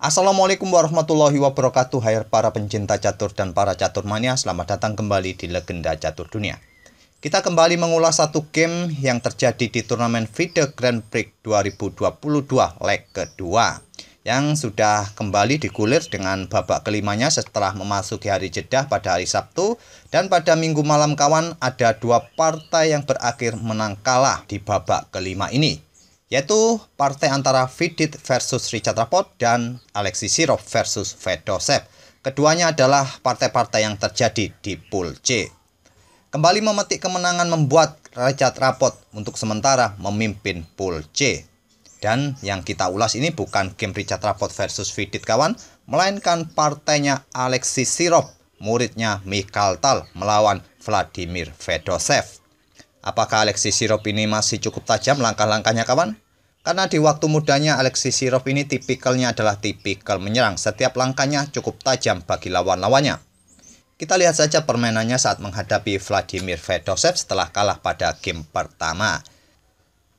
Assalamualaikum warahmatullahi wabarakatuh Hai para pencinta catur dan para catur mania Selamat datang kembali di Legenda Catur Dunia Kita kembali mengulas satu game yang terjadi di turnamen FIDE Grand Prix 2022 leg kedua Yang sudah kembali digulir dengan babak kelimanya setelah memasuki hari jedah pada hari Sabtu Dan pada minggu malam kawan ada dua partai yang berakhir menang kalah di babak kelima ini yaitu partai antara Vidit versus Richard Rapport dan Alexis Sirov versus Fedosev. Keduanya adalah partai-partai yang terjadi di pool C. Kembali memetik kemenangan membuat Richard Rapport untuk sementara memimpin pool C. Dan yang kita ulas ini bukan game Richard Rapport versus Vidit kawan, melainkan partainya Alexis Sirov, muridnya Mikhail Tal melawan Vladimir Fedosev. Apakah Alexis Sirop ini masih cukup tajam langkah-langkahnya kawan? Karena di waktu mudanya Alexis Sirop ini tipikalnya adalah tipikal menyerang. Setiap langkahnya cukup tajam bagi lawan-lawannya. Kita lihat saja permainannya saat menghadapi Vladimir Fedosev setelah kalah pada game pertama.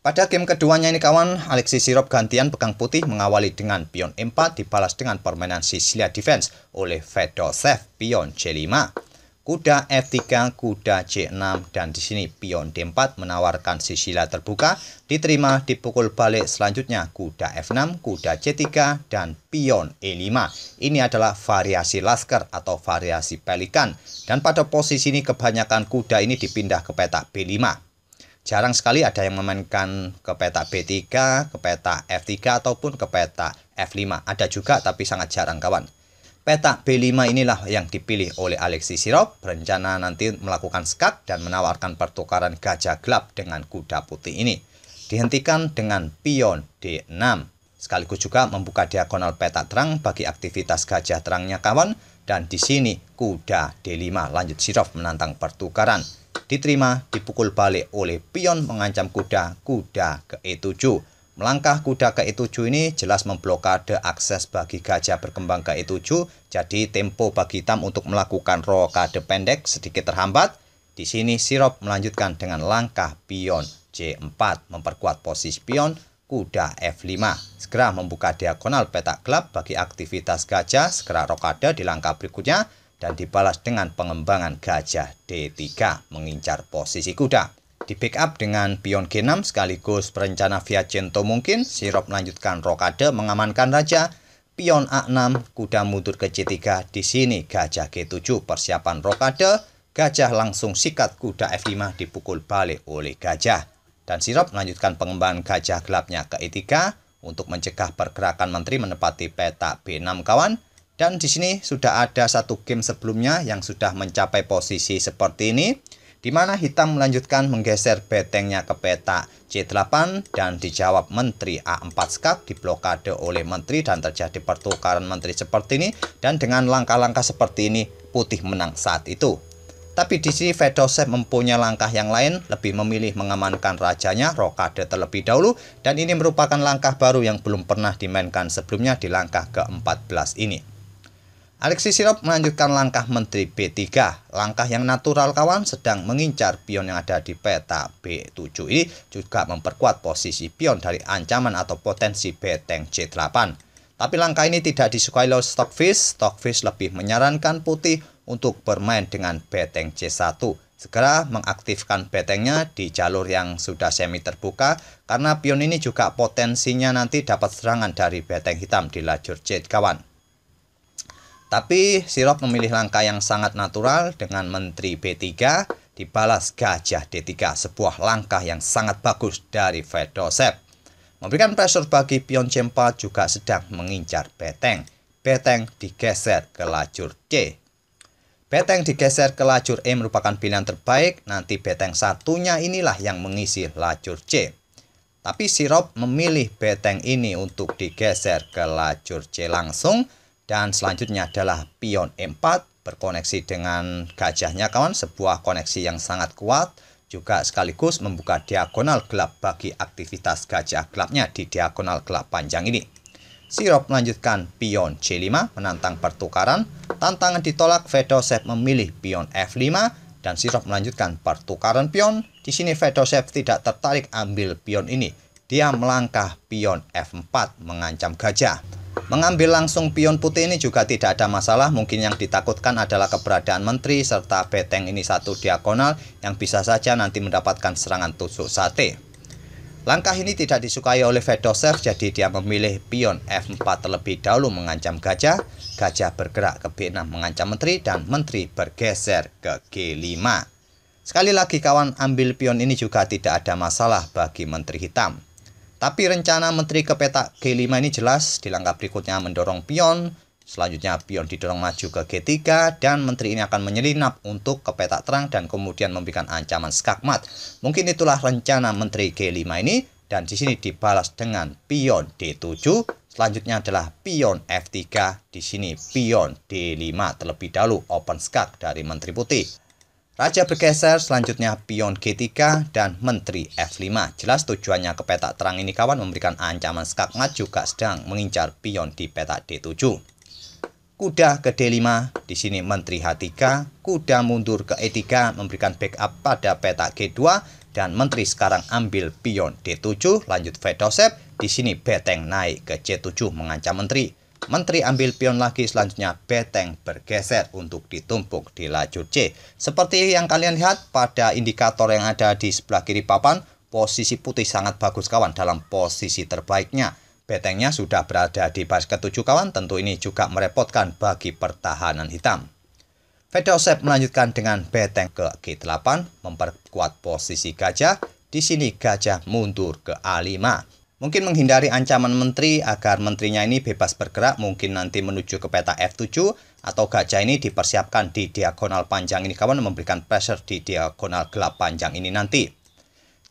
Pada game keduanya ini kawan, Alexis Sirop gantian pegang putih mengawali dengan pion 4 dibalas dengan permainan Sicilia Defense oleh Fedosev pion C5 kuda F3, kuda C6, dan di sini pion D4 menawarkan sisila terbuka, diterima dipukul balik selanjutnya kuda F6, kuda C3, dan pion E5. Ini adalah variasi laskar atau variasi pelikan, dan pada posisi ini kebanyakan kuda ini dipindah ke petak B5. Jarang sekali ada yang memainkan ke peta B3, ke peta F3, ataupun ke peta F5. Ada juga, tapi sangat jarang kawan. Peta B5 inilah yang dipilih oleh Alexis Sirov berencana nanti melakukan skak dan menawarkan pertukaran gajah gelap dengan kuda putih ini. Dihentikan dengan pion D6. Sekaligus juga membuka diagonal peta terang bagi aktivitas gajah terangnya kawan dan di sini kuda D5 lanjut Sirov menantang pertukaran. Diterima dipukul balik oleh pion mengancam kuda, kuda ke E7 Melangkah kuda ke E7 ini jelas memblokade akses bagi gajah berkembang ke E7, jadi tempo bagi hitam untuk melakukan rokade pendek sedikit terhambat. Di sini sirop melanjutkan dengan langkah pion C4 memperkuat posisi pion kuda F5. Segera membuka diagonal petak gelap bagi aktivitas gajah, segera rokade di langkah berikutnya dan dibalas dengan pengembangan gajah D3 mengincar posisi kuda. Di backup dengan pion G6 sekaligus perencana Viacento mungkin, Sirop melanjutkan rokade mengamankan raja, pion A6, kuda mundur ke C3, di sini gajah G7 persiapan rokade, gajah langsung sikat kuda F5 dipukul balik oleh gajah. Dan Sirop melanjutkan pengembangan gajah gelapnya ke E3 untuk mencegah pergerakan menteri menepati peta B6 kawan. Dan di sini sudah ada satu game sebelumnya yang sudah mencapai posisi seperti ini di mana hitam melanjutkan menggeser betengnya ke peta C8 dan dijawab menteri A4 skak diblokade oleh menteri dan terjadi pertukaran menteri seperti ini dan dengan langkah-langkah seperti ini putih menang saat itu. Tapi di sini Fedosev mempunyai langkah yang lain, lebih memilih mengamankan rajanya rokade terlebih dahulu dan ini merupakan langkah baru yang belum pernah dimainkan sebelumnya di langkah ke-14 ini. Alexis Sirop melanjutkan langkah Menteri B3, langkah yang natural kawan sedang mengincar pion yang ada di peta B7 ini juga memperkuat posisi pion dari ancaman atau potensi beteng C8. Tapi langkah ini tidak disukai oleh Stockfish, Stockfish lebih menyarankan putih untuk bermain dengan beteng C1, segera mengaktifkan betengnya di jalur yang sudah semi terbuka karena pion ini juga potensinya nanti dapat serangan dari beteng hitam di lajur C kawan. Tapi sirop memilih langkah yang sangat natural dengan Menteri B3 dibalas gajah D3, sebuah langkah yang sangat bagus dari Fedosep. Memberikan pressure bagi pion C4 juga sedang mengincar beteng. Beteng digeser ke lajur C. Beteng digeser ke lajur E merupakan pilihan terbaik, nanti beteng satunya inilah yang mengisi lajur C. Tapi Sirop memilih beteng ini untuk digeser ke lajur C langsung, dan selanjutnya adalah pion E4 berkoneksi dengan gajahnya kawan, sebuah koneksi yang sangat kuat juga sekaligus membuka diagonal gelap bagi aktivitas gajah gelapnya di diagonal gelap panjang ini. Sirop melanjutkan pion C5 menantang pertukaran, tantangan ditolak Fedosev memilih pion F5 dan Sirop melanjutkan pertukaran pion. Di sini Fedosev tidak tertarik ambil pion ini. Dia melangkah pion F4 mengancam gajah. Mengambil langsung pion putih ini juga tidak ada masalah, mungkin yang ditakutkan adalah keberadaan menteri serta beteng ini satu diagonal yang bisa saja nanti mendapatkan serangan tusuk sate. Langkah ini tidak disukai oleh Fedosev jadi dia memilih pion F4 terlebih dahulu mengancam gajah, gajah bergerak ke B6 mengancam menteri dan menteri bergeser ke G5. Sekali lagi kawan ambil pion ini juga tidak ada masalah bagi menteri hitam. Tapi rencana Menteri ke peta G5 ini jelas, di langkah berikutnya mendorong pion, selanjutnya pion didorong maju ke G3, dan Menteri ini akan menyelinap untuk ke peta terang dan kemudian memberikan ancaman skakmat. Mungkin itulah rencana Menteri G5 ini, dan di sini dibalas dengan pion D7, selanjutnya adalah pion F3, di sini pion D5 terlebih dahulu open skak dari Menteri Putih. Raja bergeser, selanjutnya pion G3 dan menteri F5. Jelas tujuannya ke petak terang ini kawan memberikan ancaman skak juga sedang mengincar pion di petak D7. Kuda ke D5, di sini menteri H3, kuda mundur ke E3 memberikan backup pada petak G2 dan menteri sekarang ambil pion D7, lanjut fedosep. di sini beteng naik ke C7 mengancam menteri. Menteri ambil pion lagi selanjutnya beteng bergeser untuk ditumpuk di lajur C. Seperti yang kalian lihat pada indikator yang ada di sebelah kiri papan, posisi putih sangat bagus kawan dalam posisi terbaiknya. Betengnya sudah berada di baris ketujuh kawan, tentu ini juga merepotkan bagi pertahanan hitam. Fedosep melanjutkan dengan beteng ke G8, memperkuat posisi gajah. Di sini gajah mundur ke A5. Mungkin menghindari ancaman menteri agar menterinya ini bebas bergerak mungkin nanti menuju ke peta F7 atau gajah ini dipersiapkan di diagonal panjang ini kawan memberikan pressure di diagonal gelap panjang ini nanti.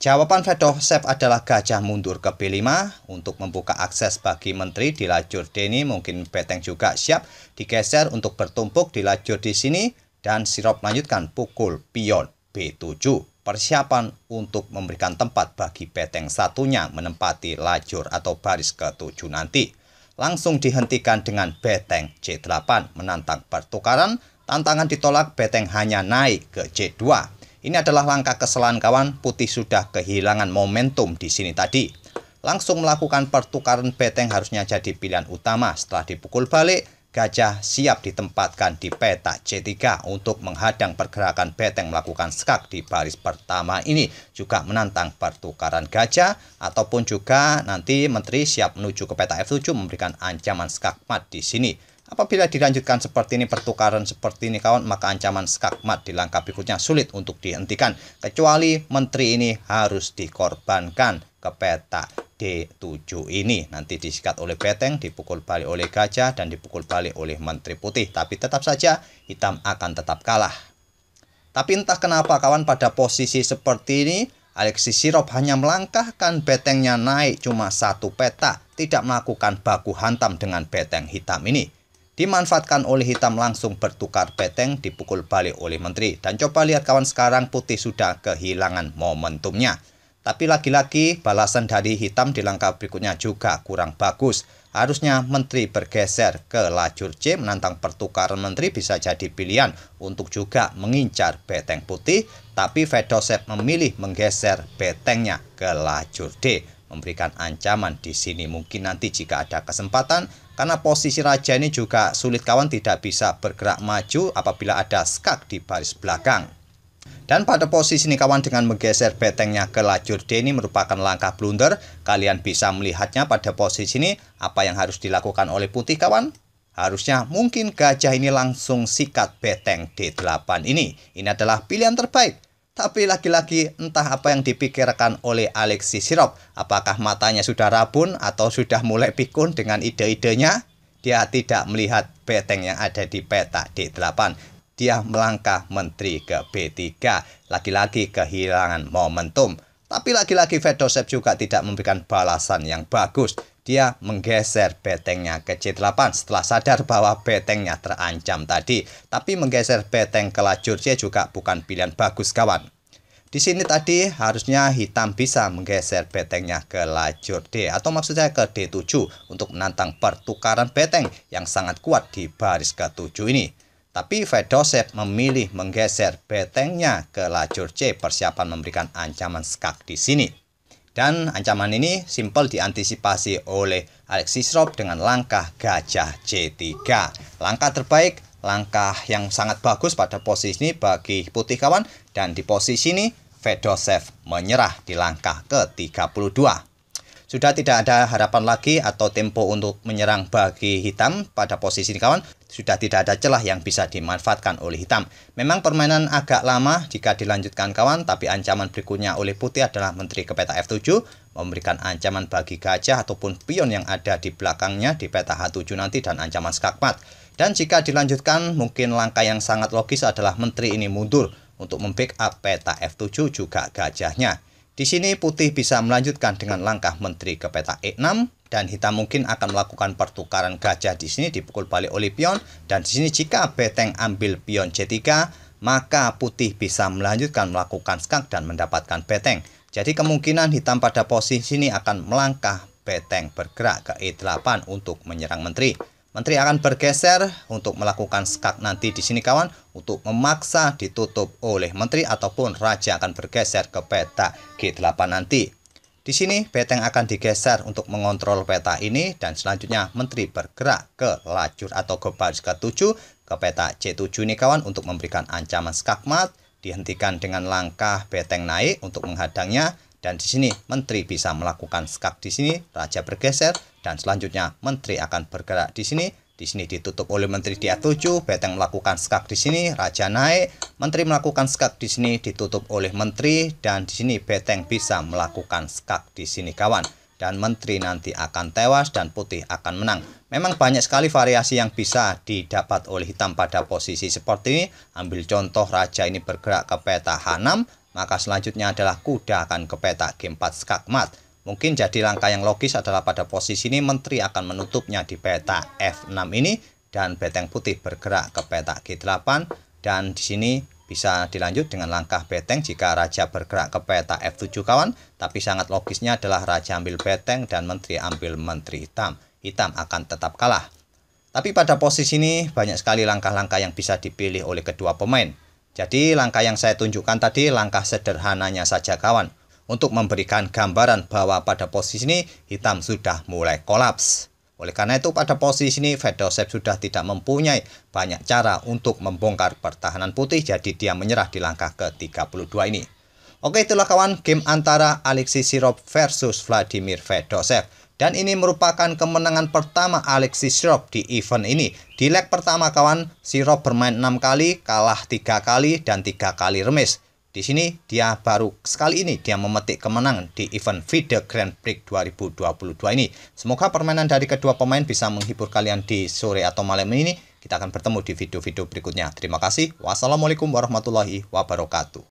Jawaban Fedosep adalah gajah mundur ke B5 untuk membuka akses bagi menteri di lajur D ini mungkin beteng juga siap digeser untuk bertumpuk di lajur di sini dan sirop lanjutkan pukul pion B7 persiapan untuk memberikan tempat bagi peteng satunya menempati lajur atau baris ke-7 nanti. Langsung dihentikan dengan beteng C8 menantang pertukaran, tantangan ditolak beteng hanya naik ke C2. Ini adalah langkah kesalahan kawan, putih sudah kehilangan momentum di sini tadi. Langsung melakukan pertukaran beteng harusnya jadi pilihan utama setelah dipukul balik, Gajah siap ditempatkan di peta C3 untuk menghadang pergerakan beteng melakukan skak di baris pertama ini. Juga menantang pertukaran gajah ataupun juga nanti menteri siap menuju ke peta F7 memberikan ancaman skakmat di sini. Apabila dilanjutkan seperti ini pertukaran seperti ini kawan maka ancaman skakmat di langkah berikutnya sulit untuk dihentikan kecuali menteri ini harus dikorbankan ke peta D7 ini. Nanti disikat oleh beteng, dipukul balik oleh gajah, dan dipukul balik oleh menteri putih. Tapi tetap saja hitam akan tetap kalah. Tapi entah kenapa kawan pada posisi seperti ini, Alexis Sirop hanya melangkahkan betengnya naik cuma satu peta, tidak melakukan baku hantam dengan beteng hitam ini dimanfaatkan oleh hitam langsung bertukar beteng dipukul balik oleh menteri. Dan coba lihat kawan sekarang putih sudah kehilangan momentumnya. Tapi lagi-lagi balasan dari hitam di langkah berikutnya juga kurang bagus. Harusnya menteri bergeser ke lajur C menantang pertukaran menteri bisa jadi pilihan untuk juga mengincar beteng putih. Tapi Fedosep memilih menggeser betengnya ke lajur D memberikan ancaman di sini mungkin nanti jika ada kesempatan karena posisi raja ini juga sulit kawan tidak bisa bergerak maju apabila ada skak di baris belakang. Dan pada posisi ini kawan dengan menggeser betengnya ke lajur D ini merupakan langkah blunder. Kalian bisa melihatnya pada posisi ini apa yang harus dilakukan oleh putih kawan. Harusnya mungkin gajah ini langsung sikat beteng D8 ini. Ini adalah pilihan terbaik. Tapi lagi-lagi entah apa yang dipikirkan oleh Alexi Sirop. Apakah matanya sudah rabun atau sudah mulai pikun dengan ide-idenya? Dia tidak melihat beteng yang ada di peta D8 dia melangkah menteri ke B3. Lagi-lagi kehilangan momentum. Tapi lagi-lagi Fedosep juga tidak memberikan balasan yang bagus. Dia menggeser betengnya ke C8 setelah sadar bahwa betengnya terancam tadi. Tapi menggeser beteng ke lajur C juga bukan pilihan bagus kawan. Di sini tadi harusnya hitam bisa menggeser betengnya ke lajur D atau maksudnya ke D7 untuk menantang pertukaran beteng yang sangat kuat di baris ke-7 ini. Tapi Fedosev memilih menggeser betengnya ke lajur C persiapan memberikan ancaman skak di sini. Dan ancaman ini simpel diantisipasi oleh Alexis Rob dengan langkah gajah C3. Langkah terbaik, langkah yang sangat bagus pada posisi ini bagi putih kawan dan di posisi ini Fedosev menyerah di langkah ke-32. Sudah tidak ada harapan lagi atau tempo untuk menyerang bagi hitam pada posisi ini kawan. Sudah tidak ada celah yang bisa dimanfaatkan oleh hitam. Memang permainan agak lama jika dilanjutkan kawan, tapi ancaman berikutnya oleh putih adalah menteri ke peta F7, memberikan ancaman bagi gajah ataupun pion yang ada di belakangnya di peta H7 nanti dan ancaman skakmat. Dan jika dilanjutkan, mungkin langkah yang sangat logis adalah menteri ini mundur untuk membackup peta F7 juga gajahnya. Di sini putih bisa melanjutkan dengan langkah menteri ke peta E6, dan hitam mungkin akan melakukan pertukaran gajah di sini dipukul balik oleh pion dan di sini jika beteng ambil pion C3 maka putih bisa melanjutkan melakukan skak dan mendapatkan beteng jadi kemungkinan hitam pada posisi ini akan melangkah beteng bergerak ke E8 untuk menyerang menteri menteri akan bergeser untuk melakukan skak nanti di sini kawan untuk memaksa ditutup oleh menteri ataupun raja akan bergeser ke peta G8 nanti di sini beteng akan digeser untuk mengontrol peta ini dan selanjutnya menteri bergerak ke lajur atau ke baris ke-7 ke peta C7 nih kawan untuk memberikan ancaman skakmat dihentikan dengan langkah beteng naik untuk menghadangnya dan di sini menteri bisa melakukan skak di sini raja bergeser dan selanjutnya menteri akan bergerak di sini di sini ditutup oleh Menteri di A7, Beteng melakukan skak di sini, Raja naik, Menteri melakukan skak di sini, ditutup oleh Menteri, dan di sini Beteng bisa melakukan skak di sini kawan. Dan Menteri nanti akan tewas dan Putih akan menang. Memang banyak sekali variasi yang bisa didapat oleh hitam pada posisi seperti ini. Ambil contoh Raja ini bergerak ke peta H6, maka selanjutnya adalah kuda akan ke peta G4 skakmat. Mungkin jadi langkah yang logis adalah pada posisi ini menteri akan menutupnya di peta F6 ini dan beteng putih bergerak ke peta G8 dan di sini bisa dilanjut dengan langkah beteng jika raja bergerak ke peta F7 kawan, tapi sangat logisnya adalah raja ambil beteng dan menteri ambil menteri hitam. Hitam akan tetap kalah. Tapi pada posisi ini banyak sekali langkah-langkah yang bisa dipilih oleh kedua pemain. Jadi langkah yang saya tunjukkan tadi langkah sederhananya saja kawan untuk memberikan gambaran bahwa pada posisi ini hitam sudah mulai kolaps. Oleh karena itu pada posisi ini Joseph sudah tidak mempunyai banyak cara untuk membongkar pertahanan putih jadi dia menyerah di langkah ke-32 ini. Oke itulah kawan game antara Alexei Sirov versus Vladimir Fedosev. Dan ini merupakan kemenangan pertama Alexei Sirov di event ini. Di leg pertama kawan, Sirov bermain 6 kali, kalah 3 kali, dan 3 kali remis. Di sini dia baru sekali ini dia memetik kemenangan di event FIDE Grand Prix 2022 ini. Semoga permainan dari kedua pemain bisa menghibur kalian di sore atau malam ini. Kita akan bertemu di video-video berikutnya. Terima kasih. Wassalamualaikum warahmatullahi wabarakatuh.